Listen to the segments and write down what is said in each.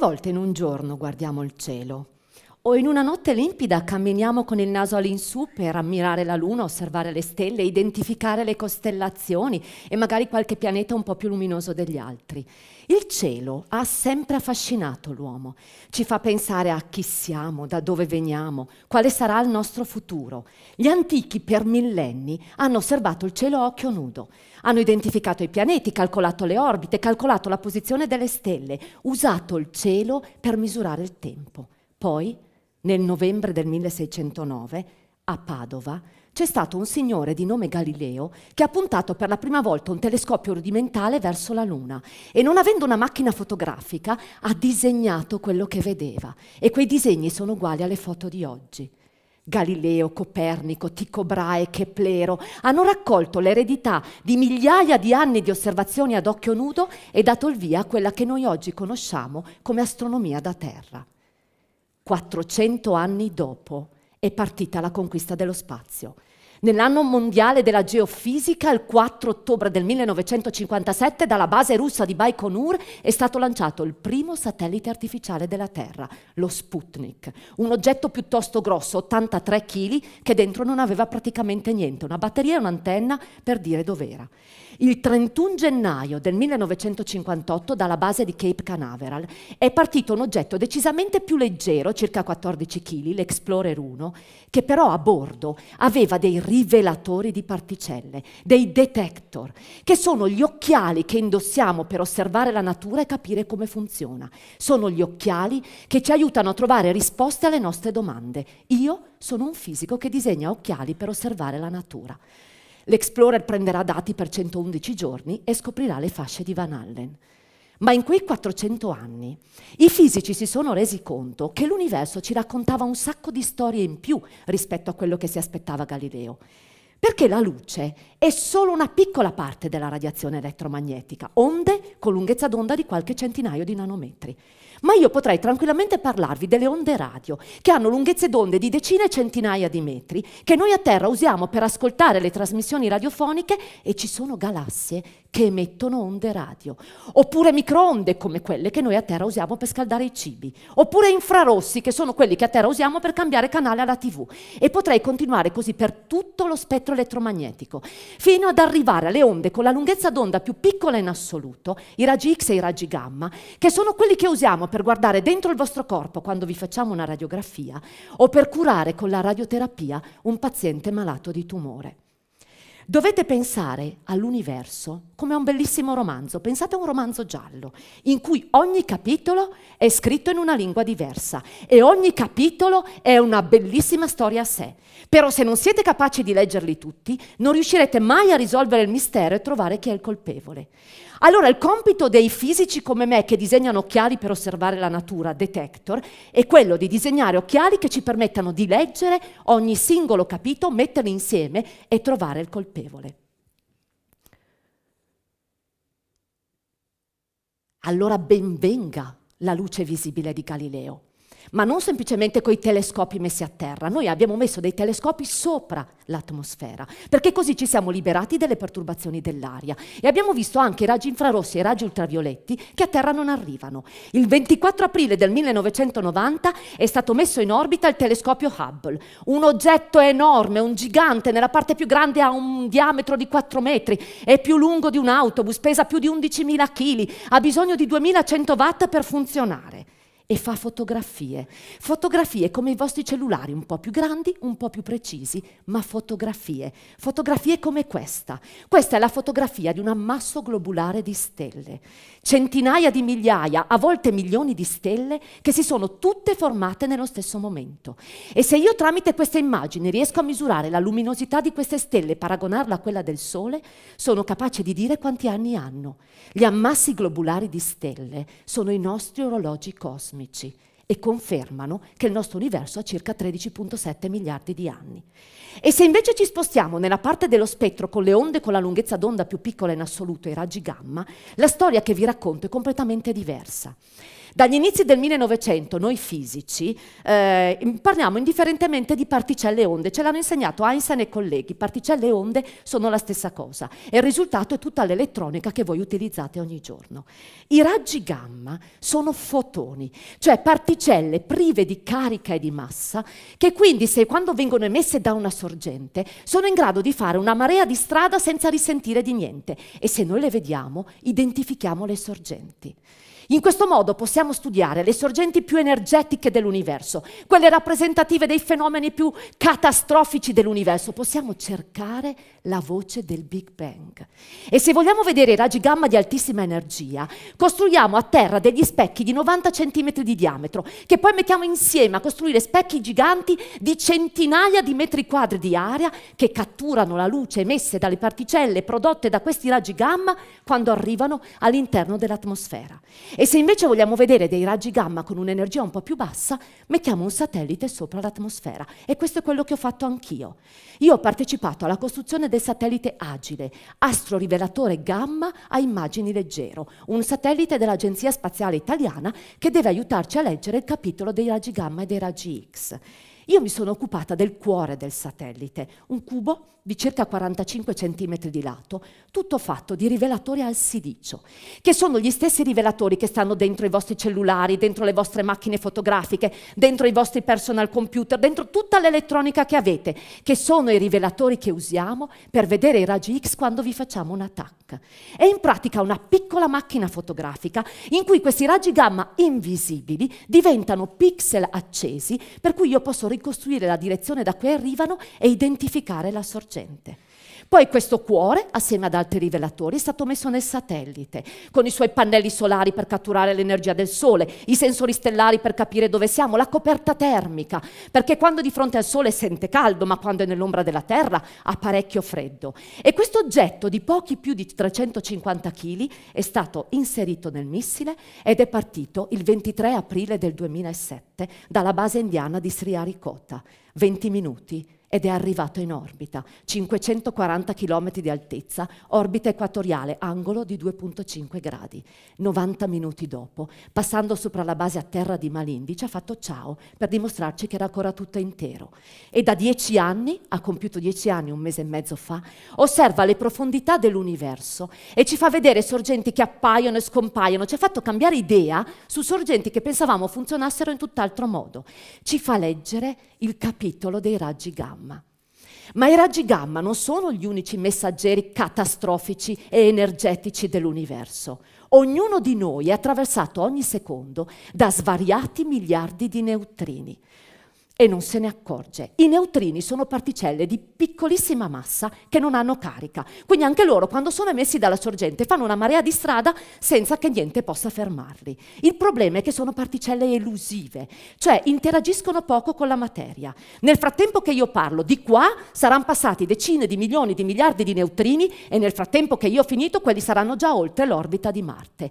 volte in un giorno guardiamo il cielo? O in una notte limpida camminiamo con il naso all'insù per ammirare la luna, osservare le stelle, identificare le costellazioni e magari qualche pianeta un po' più luminoso degli altri. Il cielo ha sempre affascinato l'uomo, ci fa pensare a chi siamo, da dove veniamo, quale sarà il nostro futuro. Gli antichi per millenni hanno osservato il cielo a occhio nudo, hanno identificato i pianeti, calcolato le orbite, calcolato la posizione delle stelle, usato il cielo per misurare il tempo. Poi nel novembre del 1609, a Padova, c'è stato un signore di nome Galileo che ha puntato per la prima volta un telescopio rudimentale verso la Luna e non avendo una macchina fotografica ha disegnato quello che vedeva e quei disegni sono uguali alle foto di oggi. Galileo, Copernico, Tycho Brahe, Keplero hanno raccolto l'eredità di migliaia di anni di osservazioni ad occhio nudo e dato il via a quella che noi oggi conosciamo come astronomia da Terra. 400 anni dopo è partita la conquista dello spazio. Nell'anno mondiale della geofisica, il 4 ottobre del 1957, dalla base russa di Baikonur è stato lanciato il primo satellite artificiale della Terra, lo Sputnik, un oggetto piuttosto grosso, 83 kg, che dentro non aveva praticamente niente, una batteria e un'antenna per dire dov'era. Il 31 gennaio del 1958, dalla base di Cape Canaveral, è partito un oggetto decisamente più leggero, circa 14 kg, l'Explorer 1, che però a bordo aveva dei rivelatori di particelle, dei detector, che sono gli occhiali che indossiamo per osservare la natura e capire come funziona. Sono gli occhiali che ci aiutano a trovare risposte alle nostre domande. Io sono un fisico che disegna occhiali per osservare la natura. L'Explorer prenderà dati per 111 giorni e scoprirà le fasce di Van Allen. Ma in quei 400 anni i fisici si sono resi conto che l'universo ci raccontava un sacco di storie in più rispetto a quello che si aspettava Galileo. Perché la luce è solo una piccola parte della radiazione elettromagnetica, onde con lunghezza d'onda di qualche centinaio di nanometri. Ma io potrei tranquillamente parlarvi delle onde radio, che hanno lunghezze d'onde di decine e centinaia di metri, che noi a Terra usiamo per ascoltare le trasmissioni radiofoniche e ci sono galassie che emettono onde radio, oppure microonde come quelle che noi a terra usiamo per scaldare i cibi, oppure infrarossi che sono quelli che a terra usiamo per cambiare canale alla tv e potrei continuare così per tutto lo spettro elettromagnetico, fino ad arrivare alle onde con la lunghezza d'onda più piccola in assoluto, i raggi X e i raggi gamma, che sono quelli che usiamo per guardare dentro il vostro corpo quando vi facciamo una radiografia o per curare con la radioterapia un paziente malato di tumore. Dovete pensare all'universo come a un bellissimo romanzo, pensate a un romanzo giallo, in cui ogni capitolo è scritto in una lingua diversa e ogni capitolo è una bellissima storia a sé. Però se non siete capaci di leggerli tutti, non riuscirete mai a risolvere il mistero e trovare chi è il colpevole. Allora il compito dei fisici come me che disegnano occhiali per osservare la natura, detector, è quello di disegnare occhiali che ci permettano di leggere ogni singolo capito, metterli insieme e trovare il colpevole. Allora benvenga la luce visibile di Galileo ma non semplicemente con i telescopi messi a terra, noi abbiamo messo dei telescopi sopra l'atmosfera, perché così ci siamo liberati delle perturbazioni dell'aria e abbiamo visto anche i raggi infrarossi e i raggi ultravioletti che a terra non arrivano. Il 24 aprile del 1990 è stato messo in orbita il telescopio Hubble, un oggetto enorme, un gigante, nella parte più grande ha un diametro di 4 metri, è più lungo di un autobus, pesa più di 11.000 kg, ha bisogno di 2.100 watt per funzionare e fa fotografie. Fotografie come i vostri cellulari, un po' più grandi, un po' più precisi, ma fotografie. Fotografie come questa. Questa è la fotografia di un ammasso globulare di stelle. Centinaia di migliaia, a volte milioni di stelle, che si sono tutte formate nello stesso momento. E se io tramite questa immagine riesco a misurare la luminosità di queste stelle e paragonarla a quella del Sole, sono capace di dire quanti anni hanno. Gli ammassi globulari di stelle sono i nostri orologi cosmici cosmici e confermano che il nostro universo ha circa 13.7 miliardi di anni. E se invece ci spostiamo nella parte dello spettro con le onde con la lunghezza d'onda più piccola in assoluto, i raggi gamma, la storia che vi racconto è completamente diversa. Dagli inizi del 1900 noi fisici eh, parliamo indifferentemente di particelle e onde, ce l'hanno insegnato Einstein e colleghi, particelle e onde sono la stessa cosa e il risultato è tutta l'elettronica che voi utilizzate ogni giorno. I raggi gamma sono fotoni, cioè particelle prive di carica e di massa che quindi se quando vengono emesse da una sorgente sono in grado di fare una marea di strada senza risentire di niente e se noi le vediamo identifichiamo le sorgenti. In questo modo possiamo studiare le sorgenti più energetiche dell'universo, quelle rappresentative dei fenomeni più catastrofici dell'universo. Possiamo cercare la voce del Big Bang. E se vogliamo vedere i raggi gamma di altissima energia, costruiamo a terra degli specchi di 90 cm di diametro, che poi mettiamo insieme a costruire specchi giganti di centinaia di metri quadri di aria che catturano la luce emessa dalle particelle prodotte da questi raggi gamma quando arrivano all'interno dell'atmosfera. E se invece vogliamo vedere dei raggi gamma con un'energia un po' più bassa, mettiamo un satellite sopra l'atmosfera. E questo è quello che ho fatto anch'io. Io ho partecipato alla costruzione del satellite Agile, astrorivelatore gamma a immagini leggero, un satellite dell'Agenzia Spaziale Italiana che deve aiutarci a leggere il capitolo dei raggi gamma e dei raggi X. Io mi sono occupata del cuore del satellite, un cubo di circa 45 cm di lato, tutto fatto di rivelatori al silicio, che sono gli stessi rivelatori che stanno dentro i vostri cellulari, dentro le vostre macchine fotografiche, dentro i vostri personal computer, dentro tutta l'elettronica che avete, che sono i rivelatori che usiamo per vedere i raggi X quando vi facciamo un attacco. È in pratica una piccola macchina fotografica in cui questi raggi gamma invisibili diventano pixel accesi, per cui io posso ricordare ricostruire la direzione da cui arrivano e identificare la sorgente. Poi questo cuore, assieme ad altri rivelatori, è stato messo nel satellite, con i suoi pannelli solari per catturare l'energia del Sole, i sensori stellari per capire dove siamo, la coperta termica, perché quando di fronte al Sole sente caldo, ma quando è nell'ombra della Terra ha parecchio freddo. E questo oggetto di pochi più di 350 kg è stato inserito nel missile ed è partito il 23 aprile del 2007 dalla base indiana di Sri Harikota. 20 minuti ed è arrivato in orbita, 540 km di altezza, orbita equatoriale, angolo di 2.5 gradi. 90 minuti dopo, passando sopra la base a terra di Malindi, ci ha fatto ciao per dimostrarci che era ancora tutto intero. E da dieci anni, ha compiuto dieci anni un mese e mezzo fa, osserva le profondità dell'universo e ci fa vedere sorgenti che appaiono e scompaiono, ci ha fatto cambiare idea su sorgenti che pensavamo funzionassero in tutt'altro modo. Ci fa leggere il capitolo dei raggi gamma Gamma. Ma i raggi gamma non sono gli unici messaggeri catastrofici e energetici dell'universo. Ognuno di noi è attraversato ogni secondo da svariati miliardi di neutrini e non se ne accorge. I neutrini sono particelle di piccolissima massa che non hanno carica, quindi anche loro quando sono emessi dalla sorgente fanno una marea di strada senza che niente possa fermarli. Il problema è che sono particelle elusive, cioè interagiscono poco con la materia. Nel frattempo che io parlo di qua saranno passati decine di milioni di miliardi di neutrini e nel frattempo che io ho finito quelli saranno già oltre l'orbita di Marte.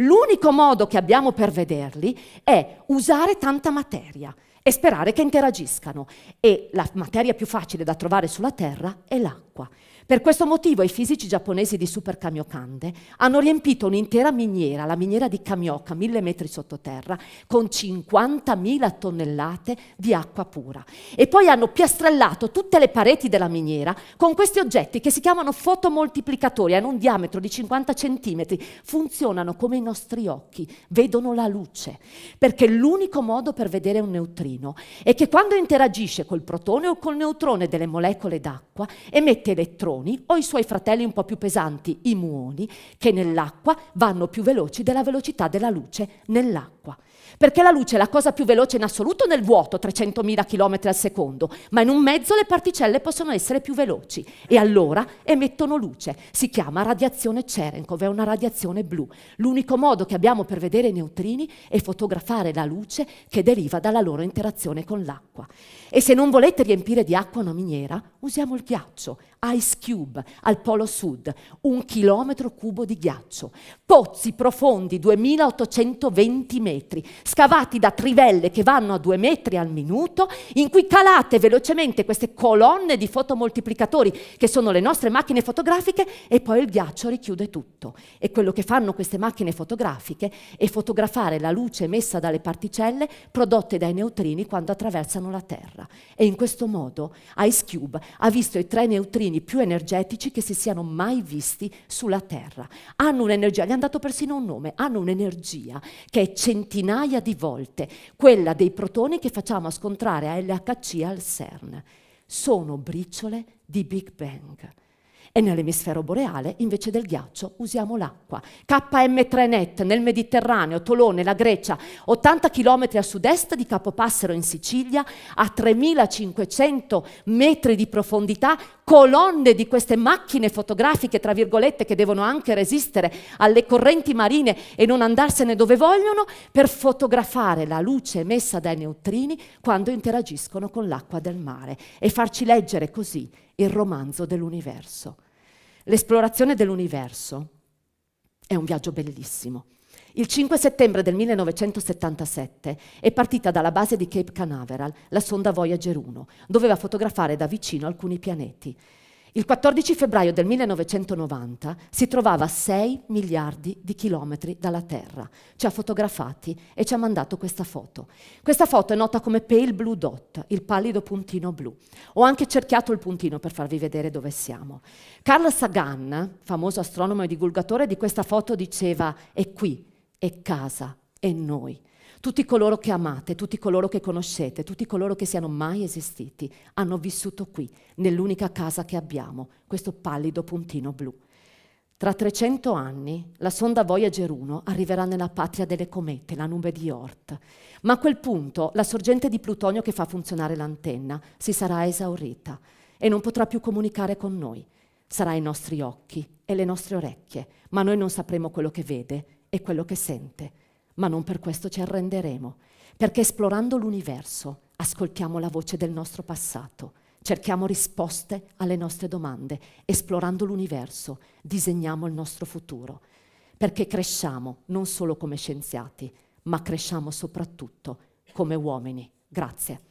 L'unico modo che abbiamo per vederli è usare tanta materia e sperare che interagiscano. E la materia più facile da trovare sulla Terra è l'acqua dell'acqua. Per questo motivo i fisici giapponesi di Super Kamiokande hanno riempito un'intera miniera, la miniera di Kamioka, mille metri sottoterra, con 50.000 tonnellate di acqua pura. E poi hanno piastrellato tutte le pareti della miniera con questi oggetti che si chiamano fotomoltiplicatori, hanno un diametro di 50 cm, funzionano come i nostri occhi, vedono la luce, perché l'unico modo per vedere un neutrino è che quando interagisce col protone o col neutrone delle molecole d'acqua emette gravamente elettroni o i suoi fratelli un po' più pesanti, i muoni, che nell'acqua vanno più veloci della velocità della luce nell'acqua. Perché la luce è la cosa più veloce in assoluto nel vuoto, 300.000 km al secondo, ma in un mezzo le particelle possono essere più veloci e allora emettono luce. Si chiama radiazione Cherenkov, è una radiazione blu. L'unico modo che abbiamo per vedere i neutrini è fotografare la luce che deriva dalla loro interazione con l'acqua. E se non volete riempire di acqua una miniera, usiamo il ghiaccio, Ice Cube, al Polo Sud, un chilometro cubo di ghiaccio, pozzi profondi 2820 metri, scavati da trivelle che vanno a due metri al minuto, in cui calate velocemente queste colonne di fotomoltiplicatori che sono le nostre macchine fotografiche e poi il ghiaccio richiude tutto. E quello che fanno queste macchine fotografiche è fotografare la luce emessa dalle particelle prodotte dai neutrini quando attraversano la Terra. E in questo modo Ice Cube ha visto i tre neutrini più energetici che si siano mai visti sulla Terra. Hanno un'energia, gli hanno dato persino un nome, hanno un'energia che è centinaia centinaia di volte quella dei protoni che facciamo scontrare a LHC al CERN. Sono briciole di Big Bang e nell'emisfero boreale invece del ghiaccio usiamo l'acqua. KM3Net nel Mediterraneo, Tolone, la Grecia, 80 km a sud-est di Capopassero in Sicilia, a 3500 metri di profondità, colonne di queste macchine fotografiche, tra virgolette, che devono anche resistere alle correnti marine e non andarsene dove vogliono, per fotografare la luce emessa dai neutrini quando interagiscono con l'acqua del mare e farci leggere così il romanzo dell'universo. L'esplorazione dell'universo è un viaggio bellissimo. Il 5 settembre del 1977 è partita dalla base di Cape Canaveral la sonda Voyager 1. Doveva fotografare da vicino alcuni pianeti. Il 14 febbraio del 1990 si trovava a 6 miliardi di chilometri dalla Terra. Ci ha fotografati e ci ha mandato questa foto. Questa foto è nota come Pale Blue Dot, il pallido puntino blu. Ho anche cerchiato il puntino per farvi vedere dove siamo. Carl Sagan, famoso astronomo e divulgatore di questa foto, diceva è qui, è casa, è noi. Tutti coloro che amate, tutti coloro che conoscete, tutti coloro che siano mai esistiti, hanno vissuto qui, nell'unica casa che abbiamo, questo pallido puntino blu. Tra 300 anni la sonda Voyager 1 arriverà nella patria delle comete, la nube di Oort, ma a quel punto la sorgente di plutonio che fa funzionare l'antenna si sarà esaurita e non potrà più comunicare con noi. Sarà i nostri occhi e le nostre orecchie, ma noi non sapremo quello che vede e quello che sente ma non per questo ci arrenderemo, perché esplorando l'universo ascoltiamo la voce del nostro passato, cerchiamo risposte alle nostre domande, esplorando l'universo disegniamo il nostro futuro, perché cresciamo non solo come scienziati, ma cresciamo soprattutto come uomini. Grazie.